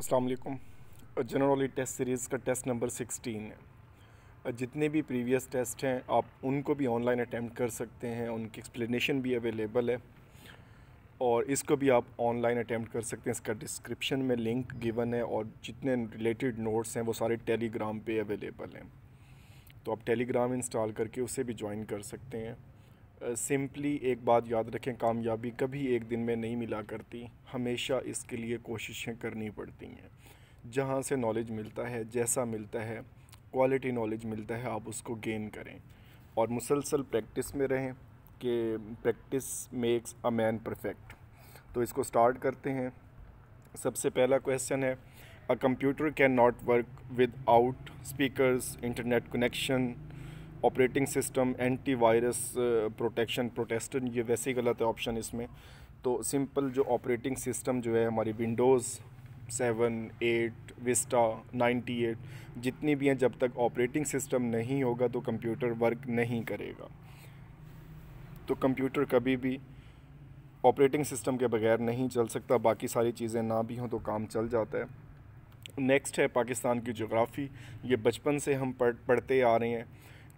असलकुम general test series का test number sixteen है जितने भी प्रीवियस टेस्ट हैं आप उनको भी ऑनलाइन अटैम्प्ट कर सकते हैं उनकी एक्सप्लेनेशन भी अवेलेबल है और इसको भी आप ऑनलाइन अटैम्प्ट कर सकते हैं इसका डिस्क्रिप्शन में लिंक गिवन है और जितने रिलेटेड नोट्स हैं वो सारे टेलीग्राम पे अवेलेबल हैं तो आप टेलीग्राम इंस्टॉल करके उसे भी ज्वाइन कर सकते हैं सिंपली एक बात याद रखें कामयाबी कभी एक दिन में नहीं मिला करती हमेशा इसके लिए कोशिशें करनी पड़ती हैं जहाँ से नॉलेज मिलता है जैसा मिलता है क्वालिटी नॉलेज मिलता है आप उसको गेन करें और मुसलसल प्रैक्टिस में रहें कि practice makes a man perfect तो इसको स्टार्ट करते हैं सबसे पहला क्वेश्चन है a computer cannot work without speaker internet connection operating system anti virus protection प्रोटेस्टन ये वैसे ही गलत है ऑप्शन इसमें तो सिंपल जो ऑपरेटिंग सिस्टम जो है हमारी Windows seven eight Vista ninety eight जितनी भी हैं जब तक ऑपरेटिंग सिस्टम नहीं होगा तो कंप्यूटर वर्क नहीं करेगा तो कंप्यूटर कभी भी ऑपरेटिंग सिस्टम के बगैर नहीं चल सकता बाकी सारी चीज़ें ना भी हों तो काम चल जाता है नेक्स्ट है पाकिस्तान की जोग्राफ़ी ये बचपन से हम पढ़ पढ़ते आ रहे हैं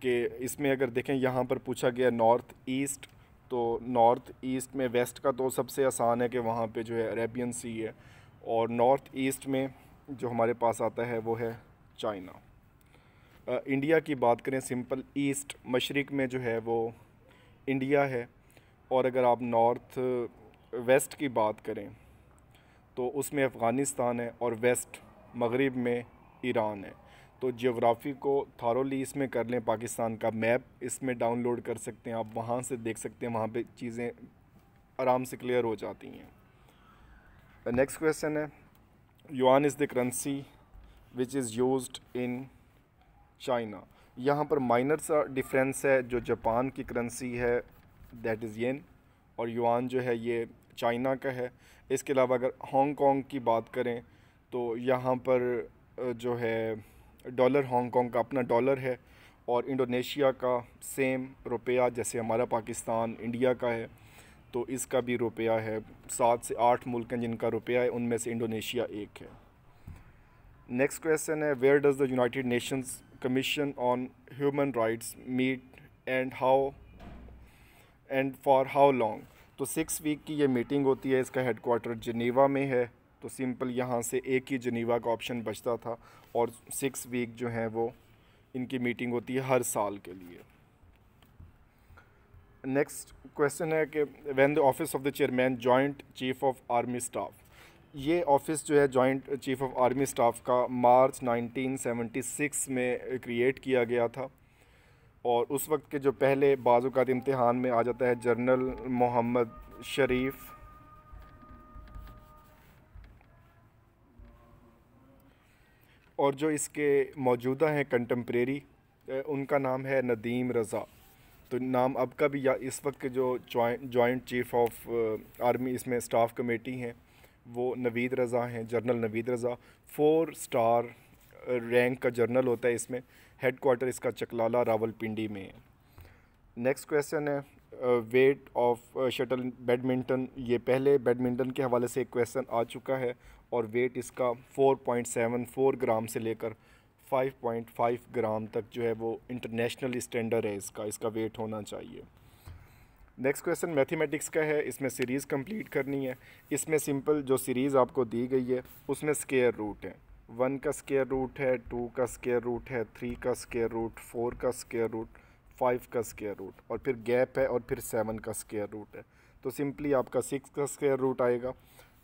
कि इसमें अगर देखें यहाँ पर पूछा गया नॉर्थ ईस्ट तो नॉर्थ ईस्ट में वेस्ट का तो सबसे आसान है कि वहाँ पे जो है अरेबियन सी है और नॉर्थ ईस्ट में जो हमारे पास आता है वो है चाइना इंडिया की बात करें सिंपल ईस्ट मशरक़ में जो है वो इंडिया है और अगर आप नॉर्थ वेस्ट की बात करें तो उसमें अफ़गानिस्तान है और वेस्ट मग़रब में ईरान है तो जियोग्राफी को थारोली इसमें कर लें पाकिस्तान का मैप इसमें डाउनलोड कर सकते हैं आप वहाँ से देख सकते हैं वहाँ पे चीज़ें आराम से क्लियर हो जाती हैं नेक्स्ट क्वेश्चन है yuan is the currency which is use in China यहाँ पर माइनर सा डिफरेंस है जो जापान की करेंसी है दैट इज़ येन और युआन जो है ये चाइना का है इसके अलावा अगर हांगकॉन्ग की बात करें तो यहाँ पर जो है डॉलर हांगकॉन्ग का अपना डॉलर है और इंडोनेशिया का सेम रुपया जैसे हमारा पाकिस्तान इंडिया का है तो इसका भी रुपया है सात से आठ मुल्क हैं जिनका रुपया है उनमें से इंडोनेशिया एक है नेक्स्ट क्वेश्चन है where does the United Nations Commission on Human Rights meet and how and for how long तो सिक्स वीक की ये मीटिंग होती है इसका हेड क्वार्टर जिनेवा में है तो सिंपल यहाँ से एक ही जनीवा का ऑप्शन बचता था और सिक्स वीक जो है वो इनकी मीटिंग होती है हर साल के लिए नेक्स्ट क्वेश्चन है कि when the office of the chairman joint chief of army staff ये ऑफिस जो है joint chief of army staff का मार्च 1976 में क्रिएट किया गया था और उस वक्त के जो पहले का इम्तहान में आ जाता है जनरल मोहम्मद शरीफ और जो इसके मौजूदा हैं कंटम्प्रेरी उनका नाम है नदीम रज़ा तो नाम अब का भी या इस वक्त के जो जॉइंट चीफ ऑफ आर्मी इसमें स्टाफ कमेटी हैं वो नवीद रज़ा हैं general Naveed Raza four star rank का जर्नल होता है इसमें हेड क्वार्टर इसका चकलाला रावलपिंडी में है नेक्स्ट क्वेश्चन है वेट ऑफ शटल बैडमिंटन ये पहले बैडमिंटन के हवाले से एक क्वेश्चन आ चुका है और वेट इसका 4.74 ग्राम से लेकर 5.5 ग्राम तक जो है वो इंटरनेशनल स्टैंडर्ड है इसका इसका वेट होना चाहिए नेक्स्ट क्वेश्चन मैथमेटिक्स का है इसमें सीरीज़ कंप्लीट करनी है इसमें सिंपल जो सीरीज़ आपको दी गई है उसमें स्केयर रूट है वन का स्केयर रूट है टू का स्केयर रूट है थ्री का स्केयर रूट फोर का स्केयर रूट फाइव का स्केयर रूट और फिर गैप है और फिर सेवन का स्केयर रूट है तो सिंपली आपका सिक्स का स्केयर रूट आएगा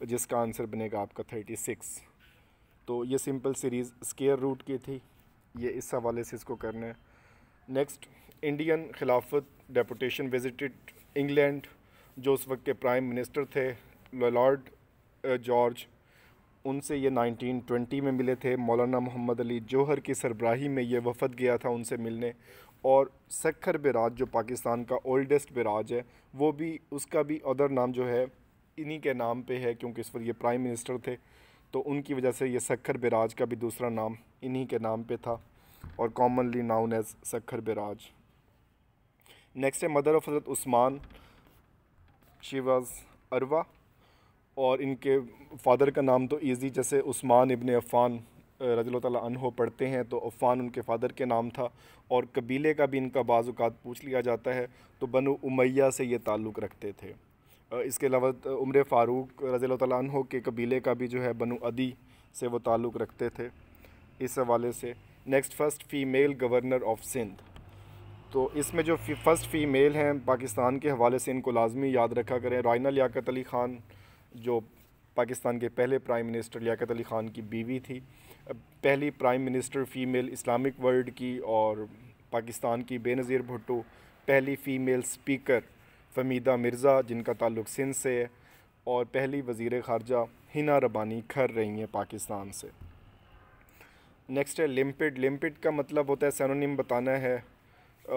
जिसका आंसर बनेगा आपका थर्टी सिक्स तो ये सिंपल सीरीज़ स्केयर रूट की थी ये इस हवाले से इसको करना है next Indian Khilafat deputation visited England जो उस वक्त के प्राइम मिनिस्टर थे लॉर्ड जॉर्ज उनसे ये 1920 में मिले थे मौलाना मोहम्मद अली जौहर की सरबराही में ये वफद गया था उनसे मिलने और सखर बराज जो पाकिस्तान का ओल्डेस्ट बराज है वो भी उसका भी अदर नाम जो है इन्हीं के नाम पे है क्योंकि इस पर ये प्राइम मिनिस्टर थे तो उनकी वजह से ये सखर बिराज का भी दूसरा नाम इन्हीं के नाम पे था और commonly known as Sukkur barrage next है मदर ऑफ हजरत उस्मान शिवाज अरवा और इनके फादर का नाम तो ईजी जैसे उस्मान इबन अफ़ान रजल तहो पढ़ते हैं तो अफ़ान उनके फ़ादर के नाम था और कबीले का भी इनका बाज़ात पूछ लिया जाता है तो बनु उमैया से ये ताल्लुक़ रखते थे इसके अलावा उम्र फ़ारूक रज़ी तहों के कबीले का भी जो है बनु अदी से वो ताल्लुक़ रखते थे इस हवाले से next first female governor of Sindh तो इसमें जो फ़र्स्ट फ़ीमेल हैं पाकिस्तान के हवाले से इनको लाजमी याद रखा करें रायना लियाकत अली ख़ान जो पाकिस्तान के पहले प्राइम मिनिस्टर लियाकत अली ख़ान की बीवी थी पहली prime minister female Islamic world की और पाकिस्तान की बेनज़ीर भुट्टो पहली फ़ीमेल स्पीकर फमीदा मिर्ज़ा जिनका ताल्लुक सिंध से है और पहली वज़ी ख़ारजा हिना रबानी खर रही हैं पाकिस्तान से नेक्स्ट है लिमपिड लिमपिड का मतलब होता है सैनोनिम बताना है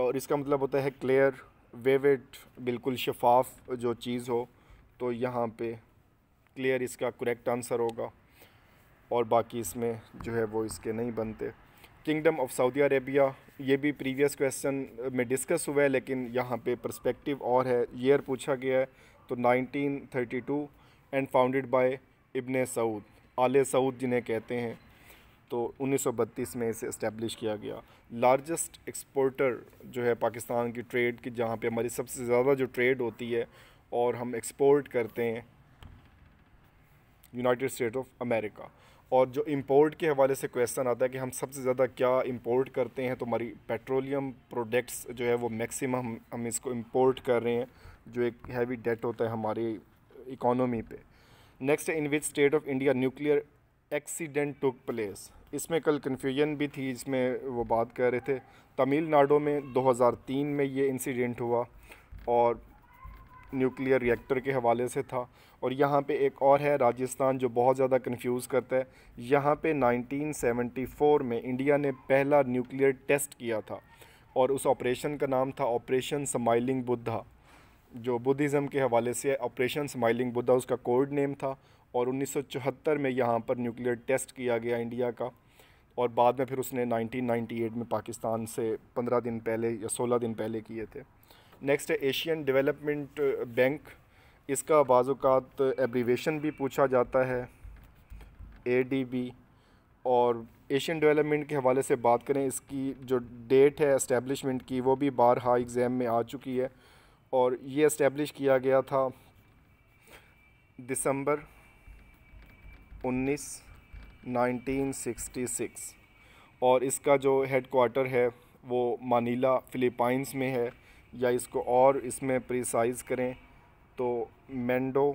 और इसका मतलब होता है क्लियर वेविड बिल्कुल शफाफ जो चीज़ हो तो यहाँ पे क्लियर इसका करेक्ट आंसर होगा और बाकी इसमें जो है वो इसके नहीं बनते किंगडम ऑफ सऊदी अरेबिया ये भी प्रीवियस क्वेश्चन uh, में डिस्कस हुआ है लेकिन यहाँ पे परस्पेक्टिव और है ईयर पूछा गया है तो 1932 and founded by Ibn Saud Al Saud जिन्हें कहते हैं तो 1932 में इसे इस्टेब्लिश किया गया लार्जेस्ट एक्सपोर्टर जो है पाकिस्तान की ट्रेड की जहाँ पे हमारी सबसे ज़्यादा जो ट्रेड होती है और हम एक्सपोर्ट करते हैं यूनाइटेड स्टेट ऑफ अमेरिका और जो इम्पोर्ट के हवाले से क्वेश्चन आता है कि हम सबसे ज़्यादा क्या इम्पोर्ट करते हैं तो हमारी पेट्रोलियम प्रोडक्ट्स जो है वो मैक्सिमम हम, हम इसको इम्पोर्ट कर रहे हैं जो एक हैवी डेट होता है हमारी इकोनॉमी पे next in which state of India nuclear accident took place इसमें कल कन्फ्यूजन भी थी इसमें वो बात कर रहे थे तमिलनाडु में 2003 में ये इंसिडेंट हुआ और न्यूक्लियर रिएक्टर के हवाले से था और यहाँ पे एक और है राजस्थान जो बहुत ज़्यादा कंफ्यूज करता है यहाँ पे 1974 में इंडिया ने पहला न्यूक्लियर टेस्ट किया था और उस ऑपरेशन का नाम था ऑपरेशन स्माइलिंग बुद्धा जो बुद्धिज़म के हवाले से ऑपरेशन स्माइलिंग बुद्धा उसका कोड नेम था और उन्नीस में यहाँ पर न्यूक्लियर टेस्ट किया गया इंडिया का और बाद में फिर उसने 1998 में पाकिस्तान से 15 दिन पहले या 16 दिन पहले किए थे नेक्स्ट है एशियन डेवलपमेंट बैंक इसका बाज़ात एब्रीवेशन भी पूछा जाता है ए और एशियन डेवलपमेंट के हवाले से बात करें इसकी जो डेट है इस्टेब्लिशमेंट की वो भी बार हाई एग्ज़ाम में आ चुकी है और ये इस्टेब्लिश किया गया था दिसंबर 1966 और इसका जो हेड क्वार्टर है वो मानीला फ़िलिपाइंस में है या इसको और इसमें प्रिसाइज करें तो मेंडो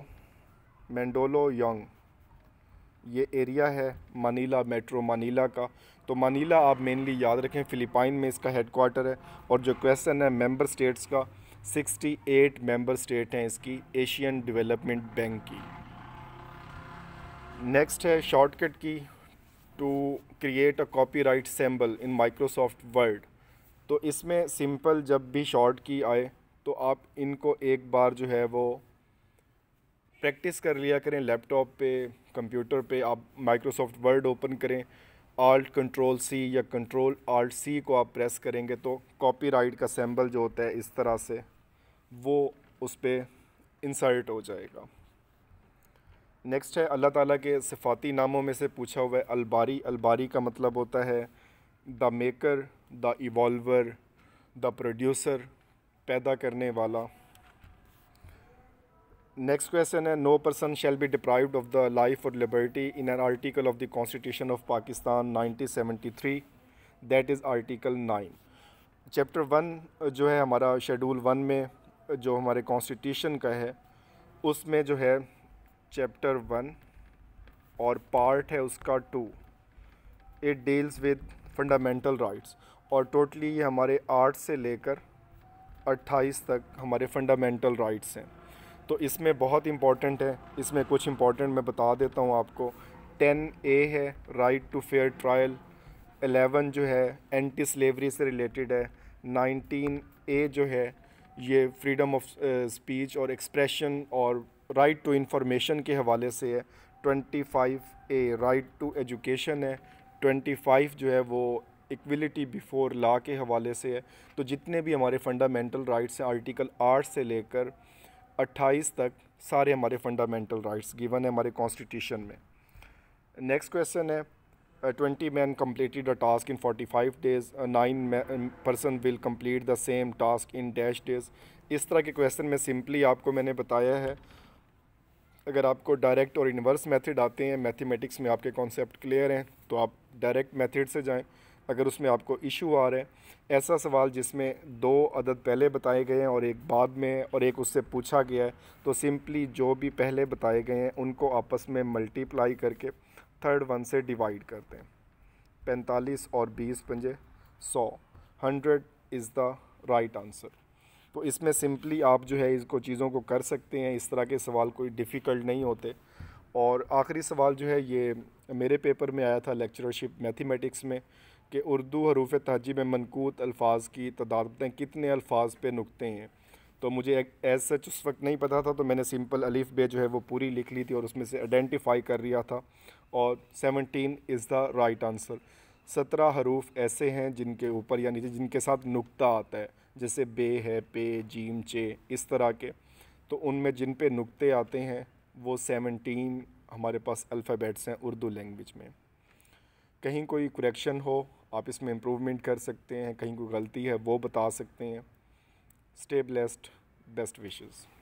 मेंडोलो यंग ये एरिया है मनीला मेट्रो मनीला का तो मनीला आप मेनली याद रखें फ़िलिपाइन में इसका हेड क्वार्टर है और जो क्वेश्चन है मेंबर स्टेट्स का 68 मेंबर स्टेट हैं इसकी एशियन डेवलपमेंट बैंक की नेक्स्ट है shortcut key to create a copyright symbol in Microsoft world तो इसमें सिंपल जब भी शॉर्ट की आए तो आप इनको एक बार जो है वो प्रैक्टिस कर लिया करें लैपटॉप पे कंप्यूटर पे आप माइक्रोसॉफ्ट वर्ड ओपन करें आल्ट कंट्रोल सी या कंट्रोल आल्ट सी को आप प्रेस करेंगे तो कॉपीराइट का सैम्बल जो होता है इस तरह से वो उस पर इंसर्ट हो जाएगा नेक्स्ट है अल्लाह ताला के सिफाती नामों में से पूछा हुआ है अलबारी अलबारी का मतलब होता है the maker the evolver the producer पैदा करने वाला नेक्स्ट क्वेश्चन है no person shall be deprived of the life और liberty in an article of the constitution of Pakistan 1973 that is article nine chapter one जो है हमारा शेड्यूल वन में uh, जो हमारे कॉन्स्टिट्यूशन का है उसमें जो है चैप्टर वन और पार्ट है उसका two it deals with fundamental rights और टोटली ये हमारे आठ से लेकर अट्ठाईस तक हमारे फंडामेंटल राइट्स हैं तो इसमें बहुत इम्पॉर्टेंट है इसमें कुछ इम्पॉर्टेंट मैं बता देता हूँ आपको टेन ए है right to fair trial eleven जो है एंटी स्लेवरी से रिलेटेड है नाइनटीन ए जो है ये फ्रीडम ऑफ स्पीच और एक्सप्रेशन और राइट टू इंफॉर्मेशन के हवाले से है twenty five A right to education है 25 जो है वो इक्विलिटी बिफोर लॉ के हवाले से है तो जितने भी हमारे फंडामेंटल राइट्स हैं आर्टिकल 8 से लेकर 28 तक सारे हमारे फंडामेंटल राइट्स गिवन है हमारे कॉन्स्टिट्यूशन में नेक्स्ट क्वेश्चन है twenty man completed a task in forty five days nine person will complete the same task in dash days इस तरह के क्वेश्चन में सिंपली आपको मैंने बताया है अगर आपको डायरेक्ट और इन्वर्स मेथड आते हैं मैथमेटिक्स में आपके कॉन्सेप्ट क्लियर हैं तो आप डायरेक्ट मेथड से जाएं अगर उसमें आपको इशू आ रहा है ऐसा सवाल जिसमें दो अदद पहले बताए गए हैं और एक बाद में और एक उससे पूछा गया है तो सिंपली जो भी पहले बताए गए हैं उनको आपस में मल्टीप्लाई करके थर्ड वन से डिवाइड करते हैं पैंतालीस और बीस पंजे सौ hundred is the right answer तो इसमें सिंपली आप जो है इसको चीज़ों को कर सकते हैं इस तरह के सवाल कोई डिफ़िकल्ट नहीं होते और आखिरी सवाल जो है ये मेरे पेपर में आया था लेक्चरशिप मैथमेटिक्स में कि उर्दू हरूफ तहजी में मनकूत अल्फाज की तदाद कितने अल्फाज पे नुकते हैं तो मुझे एज सच उस वक्त नहीं पता था तो मैंने सिंपल अलीफ़ बे जो है वो पूरी लिख ली थी और उसमें से आइडेंटिफाई कर लिया था और seventeen is the right answer सत्रह हरूफ ऐसे हैं जिनके ऊपर या नीचे जिनके साथ नुकता आता है जैसे बे है पे जीम चे इस तरह के तो उनमें जिन पे नुकते आते हैं वो सेवनटीन हमारे पास अल्फ़ाबेट्स हैं उर्दू लैंग्वेज में कहीं कोई करेक्शन हो आप इसमें इम्प्रूवमेंट कर सकते हैं कहीं कोई गलती है वो बता सकते हैं स्टे ब्लेस्ड बेस्ट विशेज़